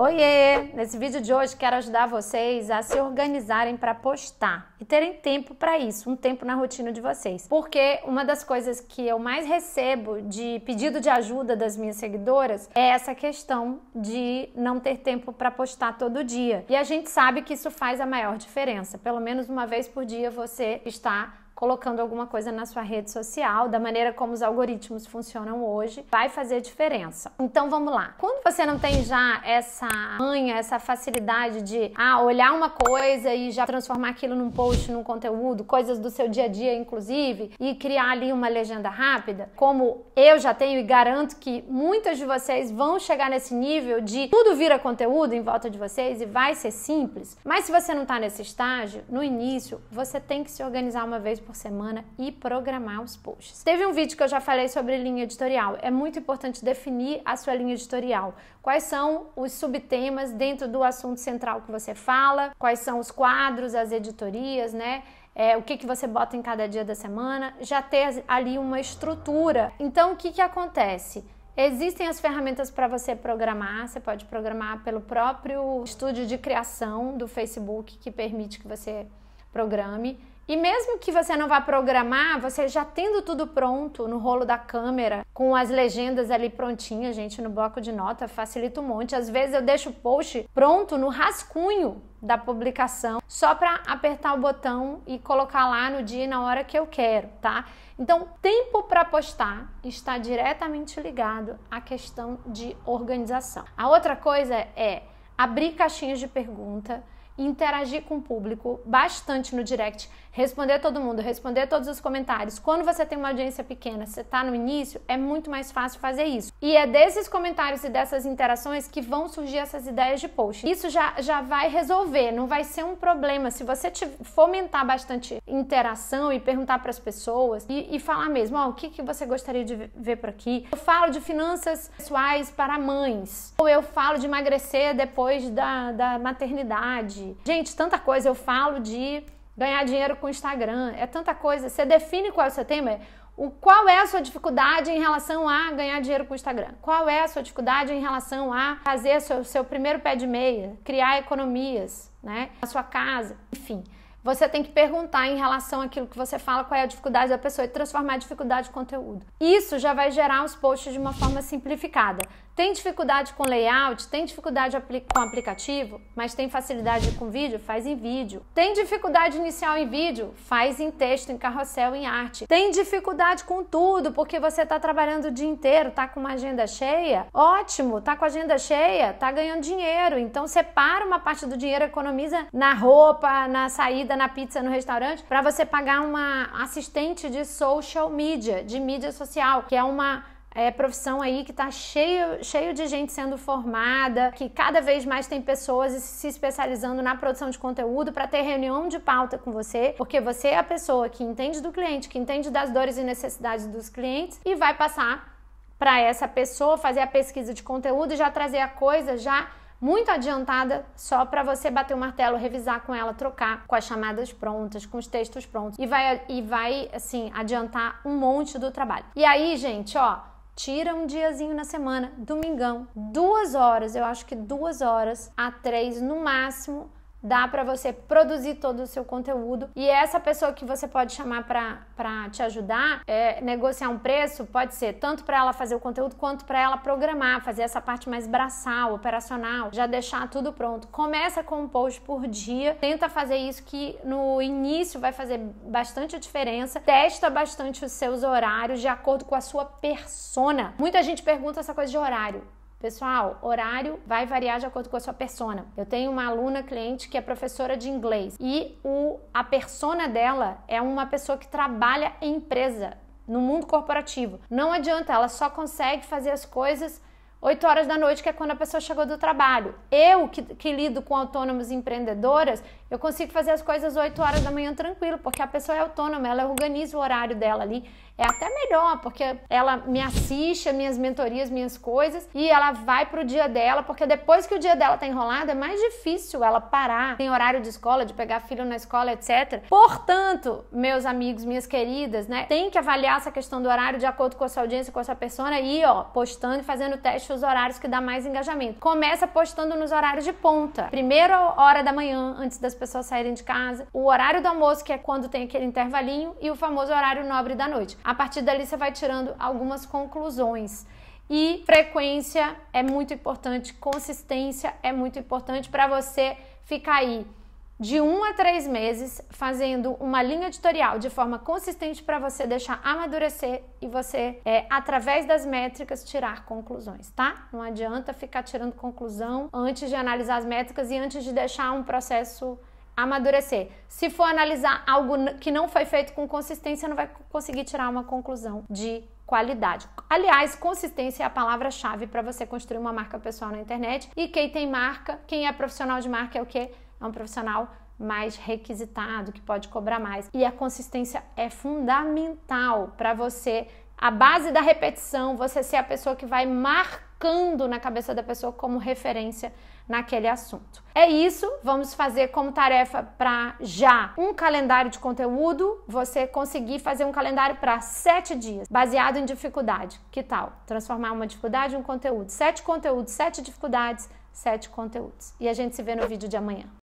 Oiê! Nesse vídeo de hoje quero ajudar vocês a se organizarem para postar e terem tempo para isso, um tempo na rotina de vocês. Porque uma das coisas que eu mais recebo de pedido de ajuda das minhas seguidoras é essa questão de não ter tempo para postar todo dia. E a gente sabe que isso faz a maior diferença. Pelo menos uma vez por dia você está colocando alguma coisa na sua rede social, da maneira como os algoritmos funcionam hoje, vai fazer diferença. Então vamos lá. Quando você não tem já essa manha, essa facilidade de ah, olhar uma coisa e já transformar aquilo num post, num conteúdo, coisas do seu dia a dia, inclusive, e criar ali uma legenda rápida, como eu já tenho e garanto que muitas de vocês vão chegar nesse nível de tudo vira conteúdo em volta de vocês e vai ser simples. Mas se você não está nesse estágio, no início, você tem que se organizar uma vez por semana e programar os posts. Teve um vídeo que eu já falei sobre linha editorial. É muito importante definir a sua linha editorial. Quais são os subtemas dentro do assunto central que você fala, quais são os quadros, as editorias, né? É, o que, que você bota em cada dia da semana, já ter ali uma estrutura. Então, o que, que acontece? Existem as ferramentas para você programar, você pode programar pelo próprio estúdio de criação do Facebook, que permite que você programe. E mesmo que você não vá programar, você já tendo tudo pronto no rolo da câmera, com as legendas ali prontinhas, gente, no bloco de nota, facilita um monte. Às vezes eu deixo o post pronto no rascunho da publicação, só para apertar o botão e colocar lá no dia e na hora que eu quero, tá? Então, tempo para postar está diretamente ligado à questão de organização. A outra coisa é abrir caixinhas de pergunta interagir com o público bastante no direct, responder todo mundo, responder todos os comentários. Quando você tem uma audiência pequena, você está no início, é muito mais fácil fazer isso. E é desses comentários e dessas interações que vão surgir essas ideias de post. Isso já, já vai resolver, não vai ser um problema. Se você fomentar bastante interação e perguntar para as pessoas e, e, falar mesmo, ó, oh, o que, que você gostaria de ver por aqui? Eu falo de finanças pessoais para mães, ou eu falo de emagrecer depois da, da maternidade Gente, tanta coisa. Eu falo de ganhar dinheiro com o Instagram. É tanta coisa. Você define qual é o seu tema. O, qual é a sua dificuldade em relação a ganhar dinheiro com o Instagram? Qual é a sua dificuldade em relação a fazer seu, seu primeiro pé de meia, criar economias, né? A sua casa, enfim. Você tem que perguntar em relação àquilo que você fala, qual é a dificuldade da pessoa e transformar a dificuldade em conteúdo. Isso já vai gerar os posts de uma forma simplificada. Tem dificuldade com layout? Tem dificuldade com aplicativo? Mas tem facilidade com vídeo? Faz em vídeo. Tem dificuldade inicial em vídeo? Faz em texto, em carrossel, em arte. Tem dificuldade com tudo porque você está trabalhando o dia inteiro, está com uma agenda cheia? Ótimo, está com agenda cheia, está ganhando dinheiro. Então separa uma parte do dinheiro, economiza na roupa, na saída, na pizza, no restaurante, para você pagar uma assistente de social media, de mídia social, que é uma é, profissão aí que está cheio, cheio de gente sendo formada, que cada vez mais tem pessoas se especializando na produção de conteúdo para ter reunião de pauta com você, porque você é a pessoa que entende do cliente, que entende das dores e necessidades dos clientes e vai passar para essa pessoa fazer a pesquisa de conteúdo e já trazer a coisa já muito adiantada só para você bater o martelo, revisar com ela, trocar com as chamadas prontas, com os textos prontos e vai e vai assim adiantar um monte do trabalho. E aí, gente, ó, tira um diazinho na semana, domingão, duas horas, eu acho que duas horas a três no máximo dá para você produzir todo o seu conteúdo e essa pessoa que você pode chamar para te ajudar é, negociar um preço pode ser tanto para ela fazer o conteúdo quanto para ela programar fazer essa parte mais braçal operacional já deixar tudo pronto começa com um post por dia tenta fazer isso que no início vai fazer bastante diferença testa bastante os seus horários de acordo com a sua persona muita gente pergunta essa coisa de horário Pessoal, horário vai variar de acordo com a sua persona. Eu tenho uma aluna cliente que é professora de inglês e o, a persona dela é uma pessoa que trabalha em empresa, no mundo corporativo. Não adianta, ela só consegue fazer as coisas 8 horas da noite, que é quando a pessoa chegou do trabalho. Eu, que, que lido com autônomos e empreendedoras, eu consigo fazer as coisas 8 horas da manhã tranquilo, porque a pessoa é autônoma, ela organiza o horário dela ali. É até melhor, porque ela me assiste, minhas mentorias, minhas coisas, e ela vai pro dia dela, porque depois que o dia dela tá enrolado, é mais difícil ela parar. Tem horário de escola, de pegar filho na escola, etc. Portanto, meus amigos, minhas queridas, né, tem que avaliar essa questão do horário de acordo com a sua audiência, com a sua persona, e ó, postando e fazendo teste os horários que dá mais engajamento. Começa postando nos horários de ponta. Primeira hora da manhã, antes das pessoas saírem de casa, o horário do almoço, que é quando tem aquele intervalinho, e o famoso horário nobre da noite. A partir dali você vai tirando algumas conclusões. E frequência é muito importante, consistência é muito importante para você ficar aí de um a três meses fazendo uma linha editorial de forma consistente para você deixar amadurecer e você, é, através das métricas, tirar conclusões, tá? Não adianta ficar tirando conclusão antes de analisar as métricas e antes de deixar um processo amadurecer. Se for analisar algo que não foi feito com consistência, não vai conseguir tirar uma conclusão de qualidade. Aliás, consistência é a palavra-chave para você construir uma marca pessoal na internet. E quem tem marca, quem é profissional de marca é o que? é um profissional mais requisitado, que pode cobrar mais. E a consistência é fundamental para você, a base da repetição, você ser a pessoa que vai marcando na cabeça da pessoa como referência naquele assunto. É isso, vamos fazer como tarefa para já um calendário de conteúdo, você conseguir fazer um calendário para sete dias, baseado em dificuldade. Que tal? Transformar uma dificuldade em um conteúdo. Sete conteúdos, sete dificuldades, sete conteúdos. E a gente se vê no vídeo de amanhã.